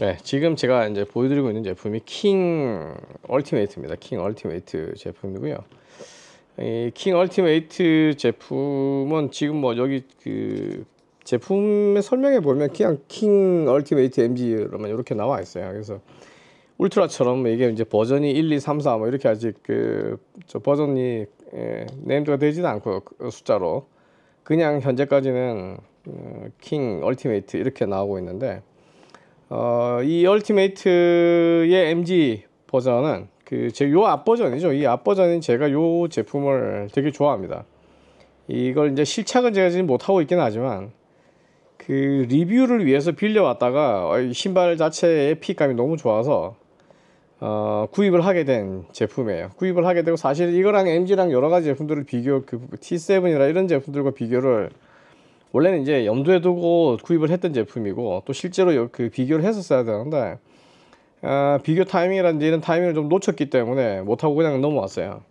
네, 지금 제가 이제 보여드리고 있는 제품이 킹 얼티메이트입니다. 킹 얼티메이트 제품이고요. 이 킹 얼티메이트 제품은 지금 뭐 여기 그 제품의 설명에 보면 그냥 킹 얼티메이트 MG로만 이렇게 나와 있어요. 그래서 울트라처럼 뭐 이게 이제 버전이 1, 2, 3, 4 뭐 이렇게 아직 그 저 버전이 예, 네임드가 되지도 않고 숫자로 그냥 현재까지는 어, 킹 얼티메이트 이렇게 나오고 있는데 어, 이 얼티메이트의 MG 버전은 그 제 요 앞버전이죠. 이 앞버전인 제가 요 제품을 되게 좋아합니다. 이걸 이제 실착은 제가 지금 못하고 있긴 하지만 그 리뷰를 위해서 빌려왔다가 어, 신발 자체의 피감이 너무 좋아서 어, 구입을 하게 된 제품이에요. 구입을 하게 되고 사실 이거랑 MG랑 여러 가지 제품들을 비교 그 T7이나 이런 제품들과 비교를 원래는 이제 염두에 두고 구입을 했던 제품이고 또 실제로 그 비교를 했었어야 되는데 아, 비교 타이밍이라든지 이런 타이밍을 좀 놓쳤기 때문에 못하고 그냥 넘어왔어요.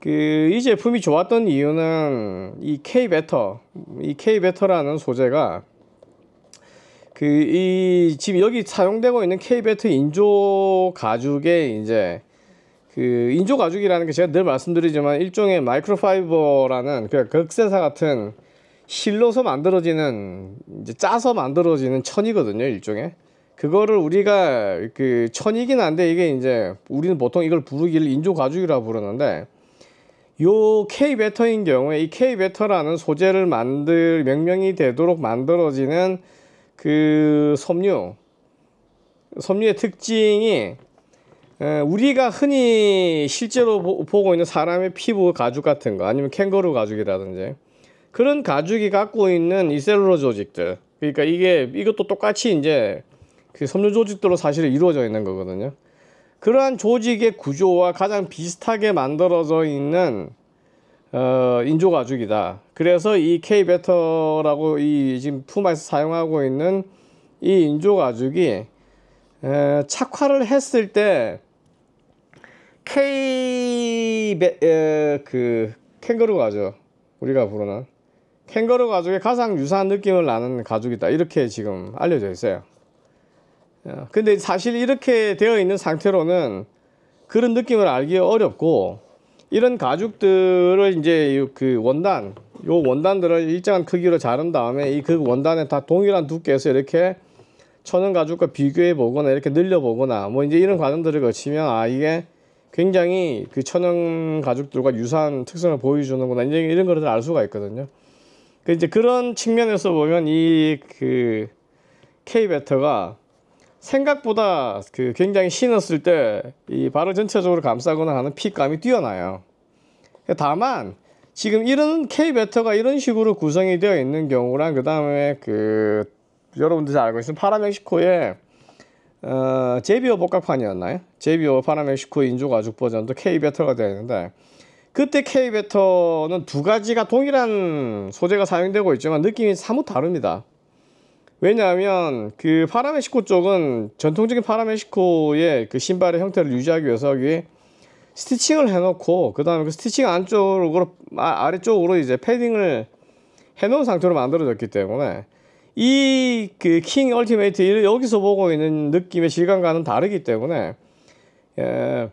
그 이 제품이 좋았던 이유는 이 K 배터, 이 K 배터라는 소재가 그 이 지금 여기 사용되고 있는 K 배터 인조 가죽의 이제 그 인조 가죽이라는 게 제가 늘 말씀드리지만 일종의 마이크로파이버라는 그 극세사 같은 실로서 만들어지는 이제 짜서 만들어지는 천이거든요 일종의 그거를 우리가 그 천이긴 한데 이게 이제 우리는 보통 이걸 부르기를 인조 가죽이라 고 부르는데 요 K 베터인 경우에 이 K 베터라는 소재를 만들 명명이 되도록 만들어지는 그 섬유 섬유의 특징이 우리가 흔히 실제로 보고 있는 사람의 피부 가죽 같은 거 아니면 캥거루 가죽이라든지 그런 가죽이 갖고 있는 이셀룰로 조직들 그러니까 이게 이것도 똑같이 이제 그 섬유 조직들로 사실 이루어져 있는 거거든요. 그러한 조직의 구조와 가장 비슷하게 만들어져 있는 어, 인조 가죽이다. 그래서 이 K 베터라고 이 지금 품에서 사용하고 있는 이 인조 가죽이 에, 착화를 했을 때 K 베, 에, 그 캥거루 가죠. 우리가 부르는 캥거루 가죽에 가장 유사한 느낌을 나는 가죽이다. 이렇게 지금 알려져 있어요. 어, 근데 사실 이렇게 되어 있는 상태로는 그런 느낌을 알기 어렵고 이런 가죽들을 이제 그 원단 요 원단들을 일정한 크기로 자른 다음에 이 그 원단에 다 동일한 두께에서 이렇게 천연 가죽과 비교해 보거나 이렇게 늘려 보거나 뭐 이제 이런 과정들을 거치면 아 이게 굉장히 그 천연 가죽들과 유사한 특성을 보여주는구나 이제 이런 거를 알 수가 있거든요. 그 이제 그런 측면에서 보면 이그 K 배터가 생각보다 그 굉장히 신었을 때이 발을 전체적으로 감싸거나 하는 핏감이 뛰어나요. 다만 지금 이런 K 배터가 이런 식으로 구성이 되어 있는 경우랑 그 다음에 그 여러분들 이 알고 있는 파라멕시코의 어, 제비오 복각판이었나요? 제비오 파라멕시코 인조 가죽 버전도 K 배터가 되어 있는데 그때 K-베터는 두 가지가 동일한 소재가 사용되고 있지만 느낌이 사뭇 다릅니다. 왜냐하면 그 파라메시코 쪽은 전통적인 파라메시코의 그 신발의 형태를 유지하기 위해서 여기 스티칭을 해놓고 그 다음에 그 스티칭 안쪽으로 아, 아래쪽으로 이제 패딩을 해놓은 상태로 만들어졌기 때문에 이 그 킹 얼티메이트를 여기서 보고 있는 느낌의 질감과는 다르기 때문에 예,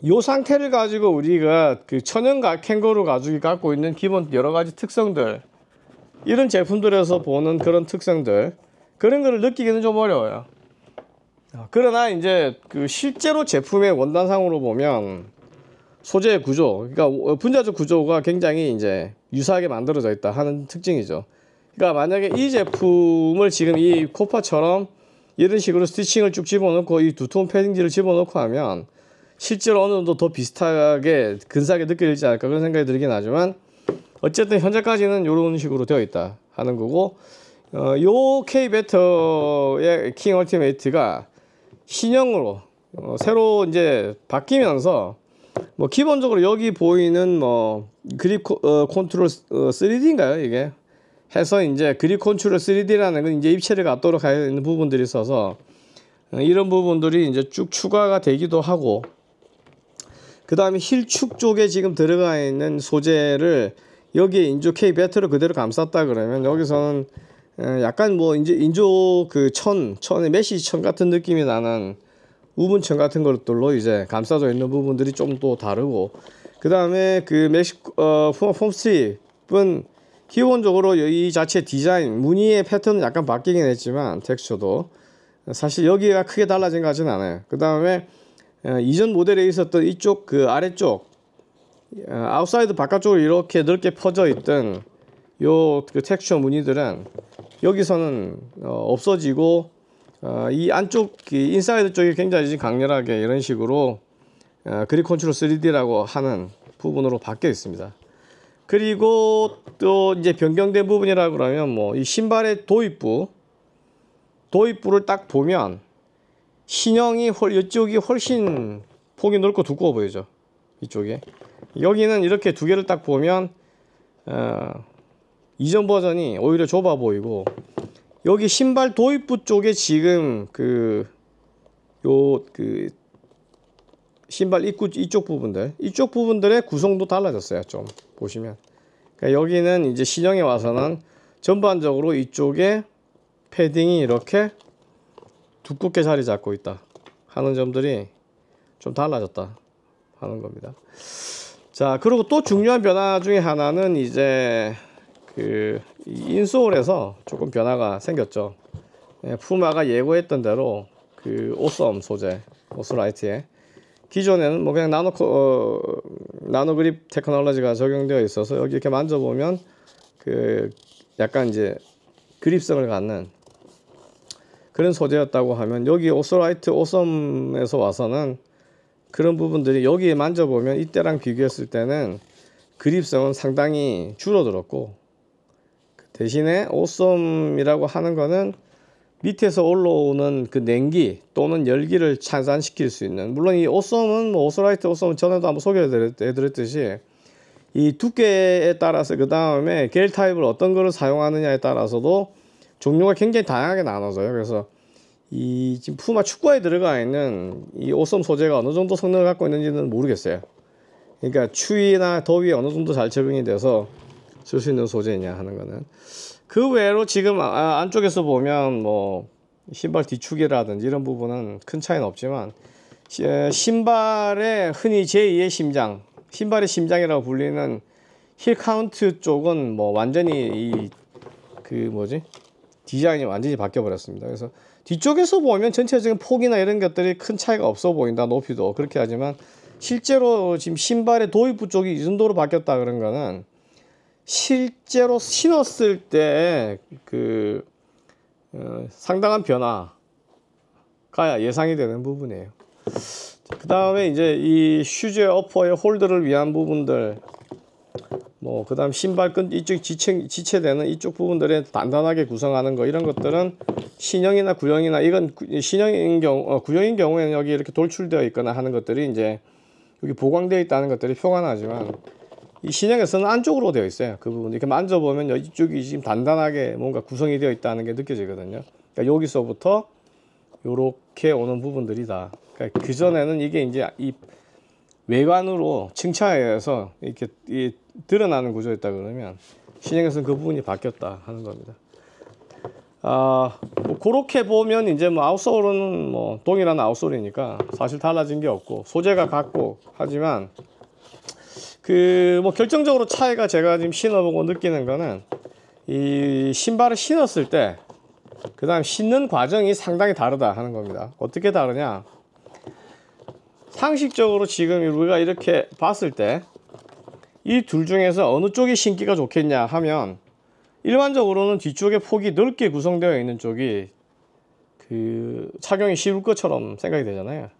이 상태를 가지고 우리가 그 천연가 캥거루 가죽이 갖고 있는 기본 여러 가지 특성들 이런 제품들에서 보는 그런 특성들 그런 거를 느끼기는 좀 어려워요 아, 그러나 이제 그 실제로 제품의 원단상으로 보면 소재 구조 그러니까 어, 분자적 구조가 굉장히 이제 유사하게 만들어져 있다 하는 특징이죠 그러니까 만약에 이 제품을 지금 이 코파처럼 이런 식으로 스티칭을 쭉 집어넣고 이 두툼 패딩지를 집어넣고 하면 실제로 어느 정도 더 비슷하게 근사하게 느껴지지 않을까 그런 생각이 들긴 하지만 어쨌든 현재까지는 이런 식으로 되어 있다 하는 거고 어, 요 K 배터의 킹 얼티메이트가 신형으로 어, 새로 이제 바뀌면서 뭐 기본적으로 여기 보이는 뭐 그립 코, 어, 컨트롤 어, 3D인가요 이게 해서 이제 그립 컨트롤 3D라는 건 이제 입체를 갖도록 하는 부분들이 있어서 어, 이런 부분들이 이제 쭉 추가가 되기도 하고 그 다음에 힐 축 쪽에 지금 들어가 있는 소재를 여기에 인조 K 배터를 그대로 감쌌다 그러면 여기서는 약간 뭐 이제 인조 그 천, 천의 메시 지천 같은 느낌이 나는 우분천 같은 것들로 이제 감싸져 있는 부분들이 좀 또 다르고 그 다음에 그 멕시코 어, 폼스트립은 기본적으로 이 자체 디자인 무늬의 패턴은 약간 바뀌긴 했지만 텍스처도 사실 여기가 크게 달라진 것 같진 않아요 그 다음에 어, 이전 모델에 있었던 이쪽 그 아래쪽 어, 아웃사이드 바깥쪽으로 이렇게 넓게 퍼져 있던 요그 텍스처 무늬들은 여기서는 어, 없어지고 어, 이 안쪽 이 그 인사이드 쪽이 굉장히 강렬하게 이런 식으로 어, 그립 컨트롤 3D라고 하는 부분으로 바뀌어 있습니다. 그리고 또 이제 변경된 부분이라고 그러면 뭐 이 신발의 도입부 도입부를 딱 보면 신형이 이쪽이 훨씬 폭이 넓고 두꺼워 보이죠 이쪽에 여기는 이렇게 두 개를 딱 보면 어, 이전 버전이 오히려 좁아 보이고 여기 신발 도입부 쪽에 지금 그 요그 그 신발 입구 이쪽 부분들 이쪽 부분들의 구성도 달라졌어요 좀 보시면 그러니까 여기는 이제 신형에 와서는 전반적으로 이쪽에 패딩이 이렇게 두껍게 자리 잡고 있다 하는 점들이 좀 달라졌다 하는 겁니다. 자, 그리고 또 중요한 변화 중에 하나는 이제 그 인솔에서 조금 변화가 생겼죠. 예, 푸마가 예고했던 대로 그 오썸 소재, 오스라이트에 기존에는 뭐 그냥 나노 어, 나노 그립 테크놀로지가 적용되어 있어서 여기 이렇게 만져보면 그 약간 이제 그립성을 갖는 그런 소재였다고 하면 여기 오스라이트 오섬에서 와서는 그런 부분들이 여기에 만져보면 이때랑 비교했을 때는 그립성은 상당히 줄어들었고 그 대신에 오썸이라고 하는 거는 밑에서 올라오는 그 냉기 또는 열기를 찬산시킬수 있는 물론 이 오썸은 뭐 오스라이트 오썸은 전에도 한번 소개해드렸듯이 이 두께에 따라서 그 다음에 겔 타입을 어떤 거를 사용하느냐에 따라서도 종류가 굉장히 다양하게 나눠져요. 그래서 이 지금 푸마 축구화에 들어가 있는 이옷썸 소재가 어느 정도 성능을 갖고 있는지는 모르겠어요. 그러니까 추위나 더위에 어느 정도 잘 적응이 돼서 쓸 수 있는 소재냐 하는 거는 그 외로 지금 아, 아, 안쪽에서 보면 뭐 신발 뒤축이라든지 이런 부분은 큰 차이는 없지만 신발의 흔히 제2의 심장, 신발의 심장이라고 불리는 힐 카운트 쪽은 뭐 완전히 이 그 뭐지 디자인이 완전히 바뀌어 버렸습니다. 그래서 뒤쪽에서 보면 전체적인 폭이나 이런 것들이 큰 차이가 없어 보인다. 높이도 그렇게 하지만 실제로 지금 신발의 도입부 쪽이 이 정도로 바뀌었다 그런 거는 실제로 신었을 때그 어, 상당한 변화가 예상이 되는 부분이에요. 그 다음에 이제 이 슈즈 의 어퍼의 홀드를 위한 부분들 뭐 그다음 신발 끈 이쪽 지체, 지체되는 이쪽 부분들에 단단하게 구성하는 거 이런 것들은 신형이나 구형이나 이건 신형인 경우 어, 구형인 경우에는 여기 이렇게 돌출되어 있거나 하는 것들이 이제 여기 보강되어 있다는 것들이 표가 나지만 이 신형에서는 안쪽으로 되어 있어요 그 부분 이렇게 만져보면 이쪽이 지금 단단하게 뭔가 구성이 되어 있다는 게 느껴지거든요 그러니까 여기서부터 요렇게 오는 부분들이다 그러니까 그전에는 이게 이제 이 외관으로 층차에 의해서 이렇게 이 드러나는 구조였다 그러면 신형에서는 그 부분이 바뀌었다 하는 겁니다. 아, 뭐 그렇게 보면 이제 뭐 아웃솔은 뭐 동일한 아웃솔이니까 사실 달라진 게 없고 소재가 같고 하지만 그 뭐 결정적으로 차이가 제가 지금 신어보고 느끼는 거는 이 신발을 신었을 때 그 다음 신는 과정이 상당히 다르다 하는 겁니다. 어떻게 다르냐? 상식적으로 지금 우리가 이렇게 봤을 때 이둘 중에서 어느 쪽이 신기가 좋겠냐 하면 일반적으로는 뒤쪽에 폭이 넓게 구성되어 있는 쪽이 그 착용이 쉬울 것처럼 생각이 되잖아요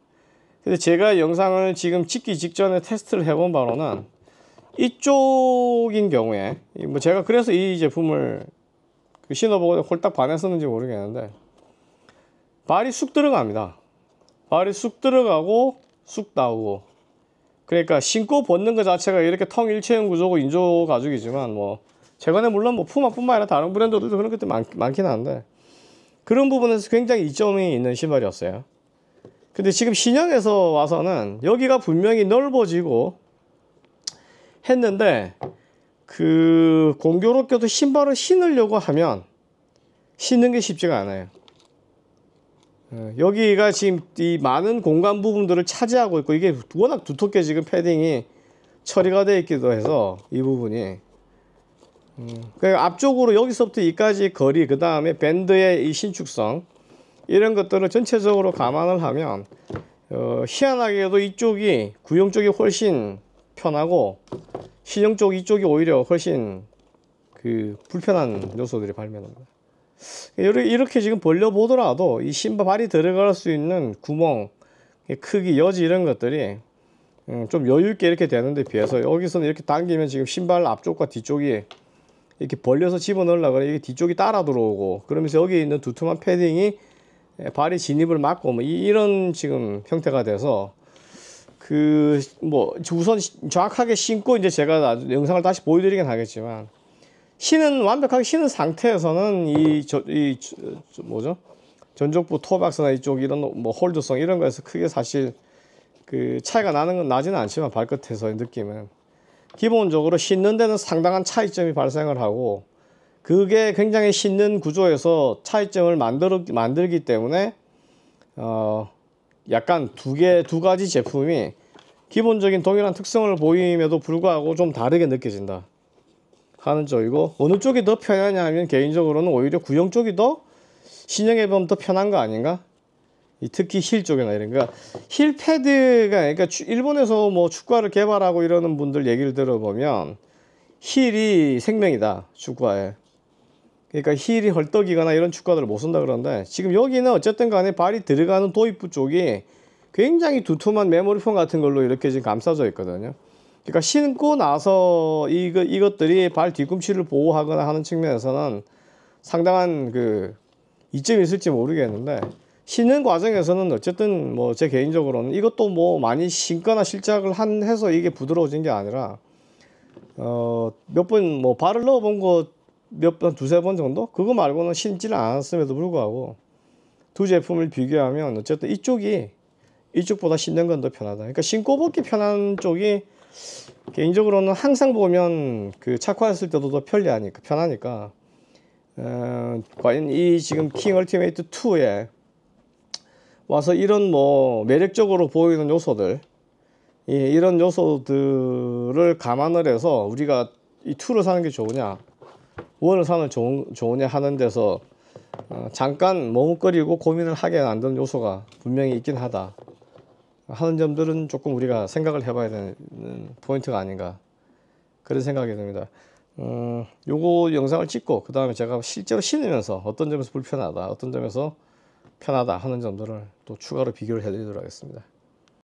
근데 제가 영상을 지금 찍기 직전에 테스트를 해본 바로는 이쪽인 경우에 뭐 제가 그래서 이 제품을 그 신어보고 홀딱 반했었는지 모르겠는데 발이 쑥 들어갑니다 발이 쑥 들어가고 쑥 나오고 그러니까 신고 벗는 것 자체가 이렇게 텅 일체형 구조고 인조 가죽이지만 뭐 최근에 물론 뭐 푸마뿐만 아니라 다른 브랜드들도 그런 것들 많, 많긴 한데 그런 부분에서 굉장히 이점이 있는 신발이었어요. 근데 지금 신형에서 와서는 여기가 분명히 넓어지고 했는데 그 공교롭게도 신발을 신으려고 하면 신는 게 쉽지가 않아요. 예, 여기가 지금 이 많은 공간 부분들을 차지하고 있고 이게 워낙 두텁게 지금 패딩이 처리가 되어 있기도 해서 이 부분이 그러니까 앞쪽으로 여기서부터 이까지 거리 그 다음에 밴드의 이 신축성 이런 것들을 전체적으로 감안을 하면 어, 희한하게도 이쪽이 구형 쪽이 훨씬 편하고 신형 쪽 이쪽이 오히려 훨씬 그 불편한 요소들이 발견합니다. 이렇게 지금 벌려보더라도 이 신발 발이 들어갈 수 있는 구멍, 크기, 여지 이런 것들이 음, 좀 여유있게 이렇게 되는데 비해서 여기서는 이렇게 당기면 지금 신발 앞쪽과 뒤쪽이 이렇게 벌려서 집어넣으려고 이게 뒤쪽이 따라 들어오고 그러면서 여기 있는 두툼한 패딩이 예, 발이 진입을 막고 뭐 이런 지금 형태가 돼서 그 뭐 우선 정확하게 신고 이제 제가 영상을 다시 보여드리긴 하겠지만 신은 완벽하게 신은 상태에서는 이, 저, 이 저, 저 뭐죠? 전족부 토박스나 이쪽 이런 뭐 홀드성 이런 거에서 크게 사실 그 차이가 나는 건 나지는 않지만 발끝에서의 느낌은 기본적으로 신는 데는 상당한 차이점이 발생을 하고 그게 굉장히 신는 구조에서 차이점을 만들, 만들기 때문에 어 약간 두 개 두 가지 제품이 기본적인 동일한 특성을 보임에도 불구하고 좀 다르게 느껴진다. 하는 쪽이고 어느 쪽이 더 편하냐 하면 개인적으로는 오히려 구형 쪽이 더 신형 앨범 더 편한 거 아닌가? 특히 힐 쪽이나 이런 거. 그러니까 힐 패드가 그러니까 일본에서 뭐 축구화를 개발하고 이러는 분들 얘기를 들어보면 힐이 생명이다 축구화에. 그러니까 힐이 헐떡이거나 이런 축구화들을 못 쓴다 그러는데 지금 여기는 어쨌든 간에 발이 들어가는 도입부 쪽이 굉장히 두툼한 메모리폼 같은 걸로 이렇게 지금 감싸져 있거든요. 그러니까 신고 나서 이거, 그, 이것들이 발 뒤꿈치를 보호하거나 하는 측면에서는 상당한 그 이점이 있을지 모르겠는데 신는 과정에서는 어쨌든 뭐 제 개인적으로는 이것도 뭐 많이 신거나 실작을 한 해서 이게 부드러워진 게 아니라 어 몇 번 뭐 발을 넣어 본것몇번 두세 번 정도 그거 말고는 신지는 않았음에도 불구하고 두 제품을 비교하면 어쨌든 이쪽이 이쪽보다 신는 건 더 편하다. 그러니까 신고 벗기 편한 쪽이 개인적으로는 항상 보면 그 착화했을 때도 더 편리하니까 편하니까 어, 과연 이 지금 킹 얼티메이트 2에 와서 이런 뭐 매력적으로 보이는 요소들 예, 이런 요소들을 감안을 해서 우리가 이 2를 사는 게 좋으냐 원을 사는 좋은, 좋으냐 하는 데서 어, 잠깐 머뭇거리고 고민을 하게 만드는 요소가 분명히 있긴 하다 하는 점들은 조금 우리가 생각을 해봐야 되는 포인트가 아닌가 그런 생각이 듭니다. 음, 요거 영상을 찍고 그 다음에 제가 실제로 신으면서 어떤 점에서 불편하다 어떤 점에서 편하다 하는 점들을 또 추가로 비교를 해드리도록 하겠습니다.